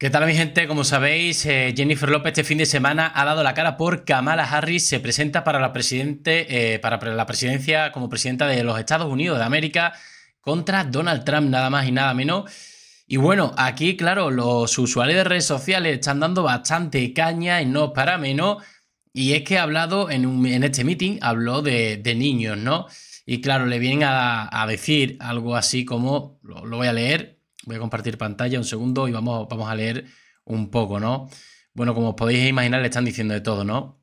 ¿Qué tal mi gente? Como sabéis, eh, Jennifer López este fin de semana ha dado la cara por Kamala Harris, se presenta para la, presidente, eh, para la presidencia como presidenta de los Estados Unidos de América contra Donald Trump, nada más y nada menos. Y bueno, aquí claro, los usuarios de redes sociales están dando bastante caña y no para menos. Y es que ha hablado en, un, este meeting, habló de, niños, ¿no? Y claro, le vienen a, decir algo así como, lo voy a leer, Voy a compartir pantalla un segundo y vamos, vamos a leer un poco, ¿no? Bueno, como os podéis imaginar, le están diciendo de todo, ¿no?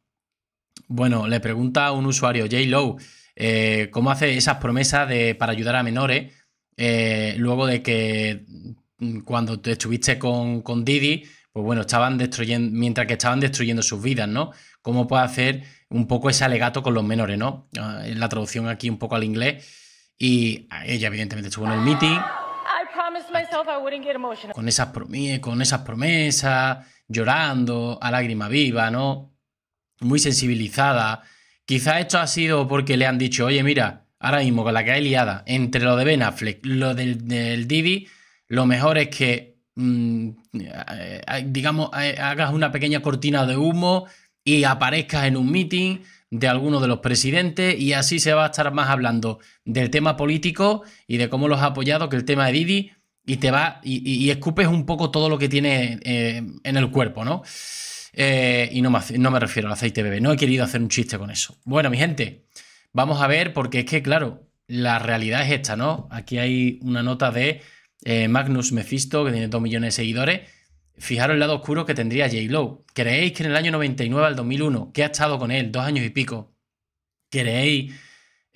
Bueno, le pregunta a un usuario, J. Low, eh, ¿cómo hace esas promesas de, para ayudar a menores eh, luego de que mm, cuando te estuviste con, con, Didi, pues bueno, estaban destruyendo, mientras que estaban destruyendo sus vidas, ¿no? ¿Cómo puede hacer un poco ese alegato con los menores, ¿no? Ah, la traducción aquí un poco al inglés. Y ah, ella, evidentemente, estuvo en el meeting. Con esas, eh, promesas, llorando, a lágrima viva, ¿no? Muy sensibilizada. quizás esto ha sido porque le han dicho, oye, mira, ahora mismo con la que hay liada, entre lo de Ben lo del, Didi, lo mejor es que, mm, eh, eh, digamos, hagas una pequeña cortina de humo y aparezcas en un meeting de alguno de los presidentes y así se va a estar más hablando del tema político y de cómo los ha apoyado que el tema de Didi y te va y, escupes un poco todo lo que tiene eh, en el cuerpo, ¿no? Eh, y no me, no me refiero al aceite bebé, no he querido hacer un chiste con eso. Bueno, mi gente, vamos a ver, porque es que, claro, la realidad es esta, ¿no? Aquí hay una nota de eh, Magnus Mephisto, que tiene 2 millones de seguidores. Fijaros el lado oscuro que tendría j Lowe. ¿Creéis que en el año 99 al 2001, que ha estado con él dos años y pico, creéis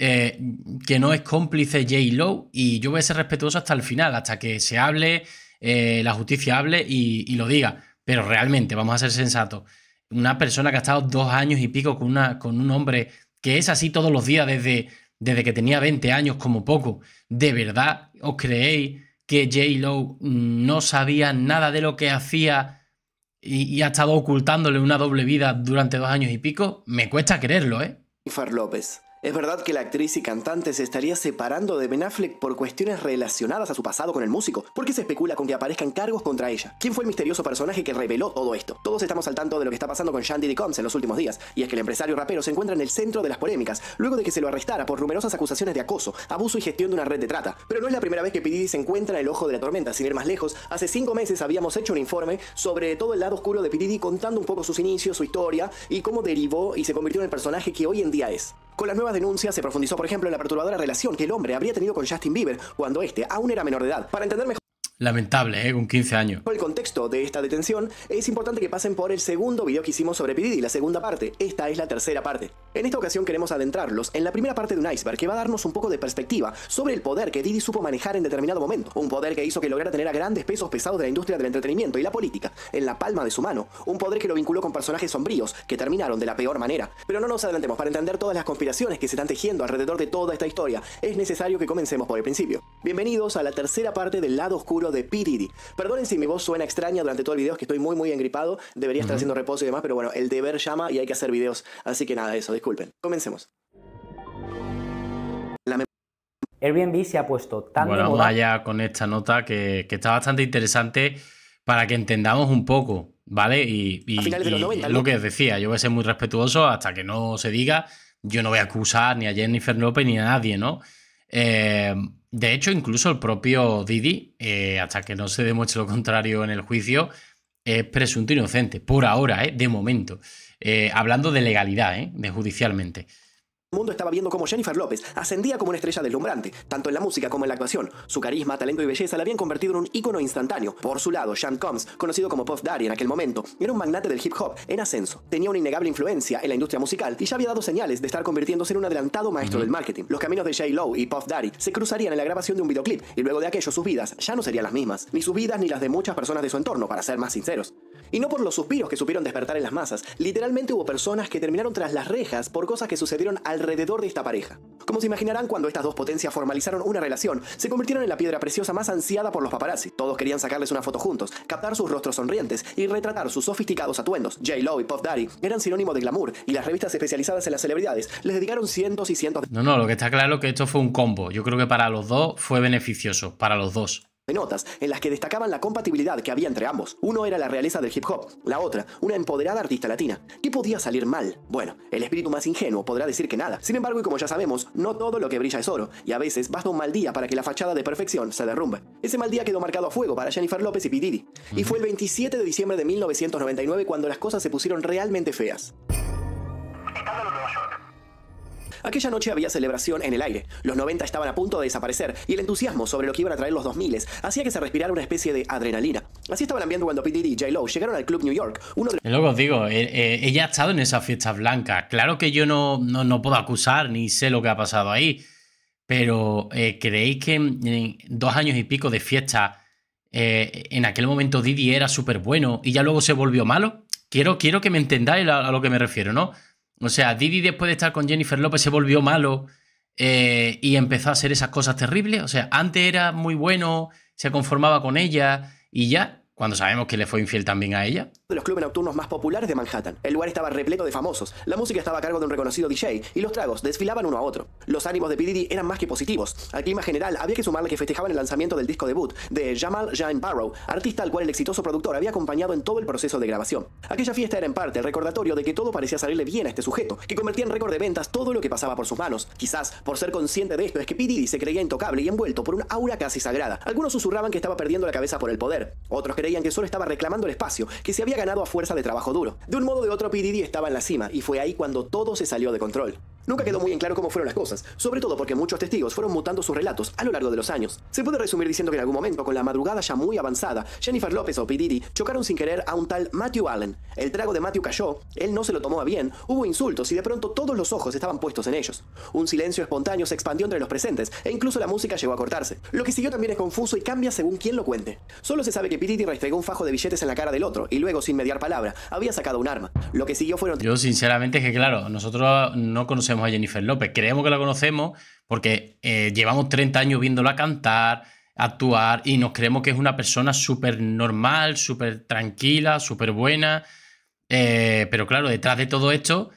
eh, que no es cómplice J. Lowe y yo voy a ser respetuoso hasta el final, hasta que se hable, eh, la justicia hable y, lo diga. Pero realmente, vamos a ser sensatos, una persona que ha estado dos años y pico con, una, con un hombre que es así todos los días desde, desde que tenía 20 años como poco, ¿de verdad os creéis que J. Lowe no sabía nada de lo que hacía? Y, ha estado ocultándole una doble vida durante dos años y pico, me cuesta creerlo, ¿eh? Far López. Es verdad que la actriz y cantante se estaría separando de Ben Affleck por cuestiones relacionadas a su pasado con el músico, porque se especula con que aparezcan cargos contra ella. ¿Quién fue el misterioso personaje que reveló todo esto? Todos estamos al tanto de lo que está pasando con Shandy D. Combs en los últimos días, y es que el empresario rapero se encuentra en el centro de las polémicas, luego de que se lo arrestara por numerosas acusaciones de acoso, abuso y gestión de una red de trata. Pero no es la primera vez que Pididi se encuentra en el ojo de la tormenta, sin ir más lejos, hace cinco meses habíamos hecho un informe sobre todo el lado oscuro de Pididi, contando un poco sus inicios, su historia, y cómo derivó y se convirtió en el personaje que hoy en día es. Con las nuevas denuncias se profundizó, por ejemplo, en la perturbadora relación que el hombre habría tenido con Justin Bieber cuando este aún era menor de edad. Para entender mejor Lamentable, ¿eh? con 15 años. Por el contexto de esta detención, es importante que pasen por el segundo video que hicimos sobre y la segunda parte. Esta es la tercera parte. En esta ocasión queremos adentrarlos en la primera parte de un iceberg que va a darnos un poco de perspectiva sobre el poder que Didi supo manejar en determinado momento. Un poder que hizo que lograra tener a grandes pesos pesados de la industria del entretenimiento y la política en la palma de su mano. Un poder que lo vinculó con personajes sombríos que terminaron de la peor manera. Pero no nos adelantemos para entender todas las conspiraciones que se están tejiendo alrededor de toda esta historia. Es necesario que comencemos por el principio. Bienvenidos a la tercera parte del lado oscuro de Piridi. Perdonen si mi voz suena extraña durante todo el video, es que estoy muy muy engripado, debería estar haciendo reposo y demás, pero bueno, el deber llama y hay que hacer videos, así que nada, eso, disculpen. Comencemos. Airbnb se ha puesto tan... Bueno, vaya con esta nota que, que, está bastante interesante para que entendamos un poco, ¿vale? Y, y, lo que decía, yo voy a ser muy respetuoso hasta que no se diga, yo no voy a acusar ni a Jennifer López ni a nadie, ¿no? Eh, de hecho, incluso el propio Didi, eh, hasta que no se demuestre lo contrario en el juicio, es presunto inocente, por ahora, eh, de momento. hablando de legalidad, de judicialmente. El mundo estaba viendo cómo Jennifer López ascendía como una estrella deslumbrante, tanto en la música como en la actuación. Su carisma, talento y belleza la habían convertido en un ícono instantáneo. Por su lado, Sean Combs, conocido como Puff Daddy en aquel momento, era un magnate del hip hop en ascenso. Tenía una innegable influencia en la industria musical y ya había dado señales de estar convirtiéndose en un adelantado maestro del marketing. Los caminos de Jay Lowe y Puff Daddy se cruzarían en la grabación de un videoclip y luego de aquello sus vidas ya no serían las mismas, ni sus vidas ni las de muchas personas de su entorno, para ser más sinceros. Y no por los suspiros que supieron despertar en las masas, literalmente hubo personas que terminaron tras las rejas por cosas que sucedieron alrededor de esta pareja. Como se imaginarán, cuando estas dos potencias formalizaron una relación, se convirtieron en la piedra preciosa más ansiada por los paparazzi. Todos querían sacarles una foto juntos, captar sus rostros sonrientes y retratar sus sofisticados atuendos. J-Lo y Puff Daddy eran sinónimo de glamour y las revistas especializadas en las celebridades les dedicaron cientos y cientos de... No, no, lo que está claro es que esto fue un combo. Yo creo que para los dos fue beneficioso, para los dos notas en las que destacaban la compatibilidad que había entre ambos. Uno era la realeza del hip hop, la otra, una empoderada artista latina. ¿Qué podía salir mal? Bueno, el espíritu más ingenuo podrá decir que nada. Sin embargo, y como ya sabemos, no todo lo que brilla es oro, y a veces basta un mal día para que la fachada de perfección se derrumbe. Ese mal día quedó marcado a fuego para Jennifer López y Pididi. Y fue el 27 de diciembre de 1999 cuando las cosas se pusieron realmente feas. Aquella noche había celebración en el aire. Los 90 estaban a punto de desaparecer y el entusiasmo sobre lo que iban a traer los 2000 hacía que se respirara una especie de adrenalina. Así estaba el cuando y J. Lo llegaron al Club New York. Luego os digo, eh, eh, ella ha estado en esa fiesta blanca. Claro que yo no, no, puedo acusar ni sé lo que ha pasado ahí. Pero eh, ¿creéis que en, dos años y pico de fiesta, en aquel momento Didi era súper bueno y ya luego se volvió malo? Quiero, quiero que me entendáis a, lo que me refiero, ¿no? O sea, Didi después de estar con Jennifer López se volvió malo eh, y empezó a hacer esas cosas terribles. O sea, antes era muy bueno, se conformaba con ella y ya cuando sabemos que le fue infiel también a ella? De los clubes nocturnos más populares de Manhattan. El lugar estaba repleto de famosos, la música estaba a cargo de un reconocido DJ y los tragos desfilaban uno a otro. Los ánimos de P. eran más que positivos. Al clima general había que sumarle que festejaban el lanzamiento del disco debut de Jamal Jain Barrow, artista al cual el exitoso productor había acompañado en todo el proceso de grabación. Aquella fiesta era en parte el recordatorio de que todo parecía salirle bien a este sujeto, que convertía en récord de ventas todo lo que pasaba por sus manos. Quizás por ser consciente de esto es que P. se creía intocable y envuelto por un aura casi sagrada. Algunos susurraban que estaba perdiendo la cabeza por el poder, otros creían que solo estaba reclamando el espacio, que se había ganado a fuerza de trabajo duro. De un modo de otro, PDD estaba en la cima, y fue ahí cuando todo se salió de control. Nunca quedó muy en claro cómo fueron las cosas, sobre todo porque muchos testigos fueron mutando sus relatos a lo largo de los años. Se puede resumir diciendo que en algún momento, con la madrugada ya muy avanzada, Jennifer López o P. chocaron sin querer a un tal Matthew Allen. El trago de Matthew cayó, él no se lo tomó a bien, hubo insultos y de pronto todos los ojos estaban puestos en ellos. Un silencio espontáneo se expandió entre los presentes e incluso la música llegó a cortarse. Lo que siguió también es confuso y cambia según quién lo cuente. Solo se sabe que P. Diddy un fajo de billetes en la cara del otro y luego, sin mediar palabra, había sacado un arma. Lo que siguió fueron... Yo sinceramente es que claro, nosotros no conocemos a Jennifer López, creemos que la conocemos porque eh, llevamos 30 años viéndola cantar, actuar y nos creemos que es una persona súper normal, súper tranquila, súper buena. Eh, pero claro, detrás de todo esto,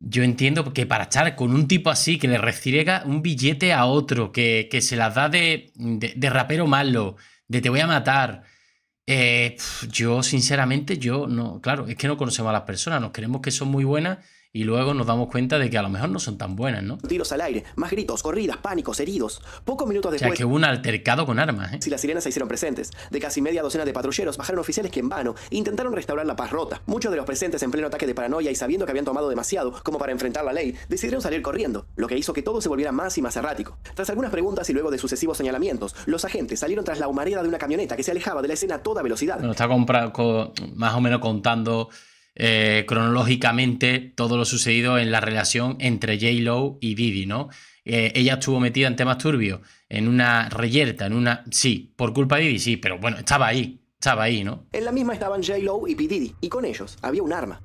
yo entiendo que para estar con un tipo así que le recibe un billete a otro, que, se las da de, rapero malo, de te voy a matar. Eh, yo, sinceramente, yo no, claro, es que no conocemos a las personas, nos creemos que son muy buenas y luego nos damos cuenta de que a lo mejor no son tan buenas, ¿no? Tiros al aire, más gritos, corridas, pánicos, heridos. Pocos minutos después. O que hubo un altercado con armas, ¿eh? Si las sirenas se hicieron presentes, de casi media docena de patrulleros bajaron oficiales que en vano intentaron restaurar la paz rota. Muchos de los presentes en pleno ataque de paranoia y sabiendo que habían tomado demasiado como para enfrentar la ley, decidieron salir corriendo, lo que hizo que todo se volviera más y más errático. Tras algunas preguntas y luego de sucesivos señalamientos, los agentes salieron tras la humareda de una camioneta que se alejaba de la escena a toda velocidad. Bueno, está más o menos contando eh, cronológicamente todo lo sucedido en la relación entre J-Lo y Didi, ¿no? Eh, ella estuvo metida en temas turbios, en una reyerta, en una. Sí, por culpa de Didi, sí, pero bueno, estaba ahí, estaba ahí, ¿no? En la misma estaban J-Lo y P. Didi, y con ellos había un arma.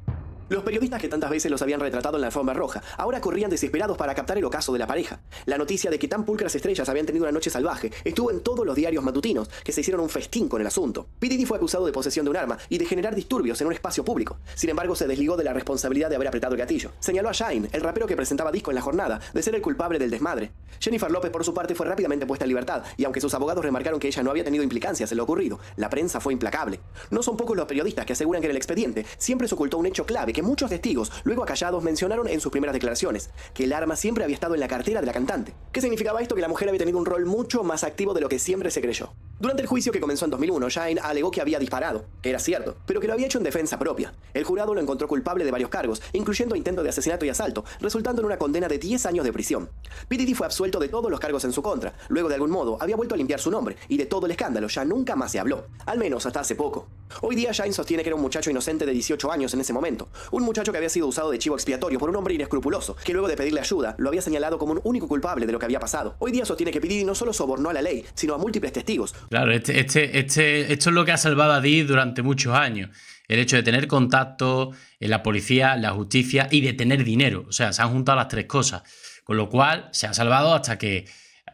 Los periodistas que tantas veces los habían retratado en la alfombra roja, ahora corrían desesperados para captar el ocaso de la pareja. La noticia de que tan pulcras estrellas habían tenido una noche salvaje estuvo en todos los diarios matutinos, que se hicieron un festín con el asunto. P.D.D. fue acusado de posesión de un arma y de generar disturbios en un espacio público. Sin embargo, se desligó de la responsabilidad de haber apretado el gatillo. Señaló a Shine, el rapero que presentaba disco en la jornada, de ser el culpable del desmadre. Jennifer López, por su parte, fue rápidamente puesta en libertad, y aunque sus abogados remarcaron que ella no había tenido implicancias en lo ocurrido, la prensa fue implacable. No son pocos los periodistas que aseguran que en el expediente siempre se ocultó un hecho clave que muchos testigos, luego acallados, mencionaron en sus primeras declaraciones que el arma siempre había estado en la cartera de la cantante. ¿Qué significaba esto? Que la mujer había tenido un rol mucho más activo de lo que siempre se creyó. Durante el juicio que comenzó en 2001, Shine alegó que había disparado, era cierto, pero que lo había hecho en defensa propia. El jurado lo encontró culpable de varios cargos, incluyendo intento de asesinato y asalto, resultando en una condena de 10 años de prisión. PDD fue absuelto de todos los cargos en su contra, luego de algún modo había vuelto a limpiar su nombre, y de todo el escándalo ya nunca más se habló, al menos hasta hace poco. Hoy día Shine sostiene que era un muchacho inocente de 18 años en ese momento, un muchacho que había sido usado de chivo expiatorio por un hombre inescrupuloso, que luego de pedirle ayuda lo había señalado como un único culpable de lo que había pasado. Hoy día sostiene que y no solo sobornó a la ley, sino a múltiples testigos. Claro, este, este, este, esto es lo que ha salvado a Di durante muchos años. El hecho de tener contacto, en eh, la policía, la justicia y de tener dinero. O sea, se han juntado las tres cosas. Con lo cual se ha salvado hasta que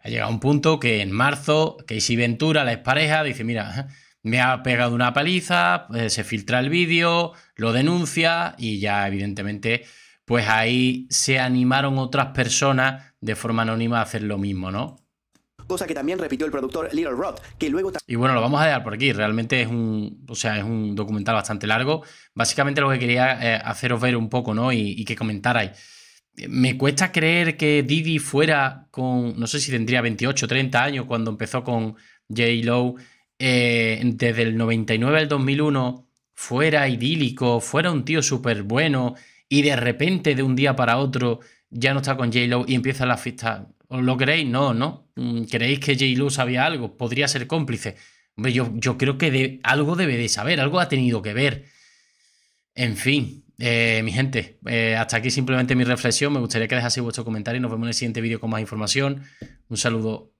ha llegado un punto que en marzo Casey Ventura, la expareja, dice, mira, me ha pegado una paliza, eh, se filtra el vídeo, lo denuncia y ya evidentemente pues ahí se animaron otras personas de forma anónima a hacer lo mismo, ¿no? Cosa que también repitió el productor Little Rod, que luego... Y bueno, lo vamos a dejar por aquí, realmente es un, o sea, es un documental bastante largo. Básicamente lo que quería eh, haceros ver un poco, ¿no? Y, que comentarais. Me cuesta creer que Didi fuera con, no sé si tendría 28, 30 años cuando empezó con J. Eh, desde el 99 al 2001 fuera idílico, fuera un tío súper bueno y de repente de un día para otro ya no está con J-Lo y empieza la fiesta. ¿Os lo creéis? No, ¿no? Mm, ¿Creéis que j sabía algo? Podría ser cómplice. Hombre, yo, creo que algo debe de saber, algo ha tenido que ver. En fin, eh, mi gente, eh, hasta aquí simplemente mi reflexión. Me gustaría que dejaseis vuestro comentario y nos vemos en el siguiente vídeo con más información. Un saludo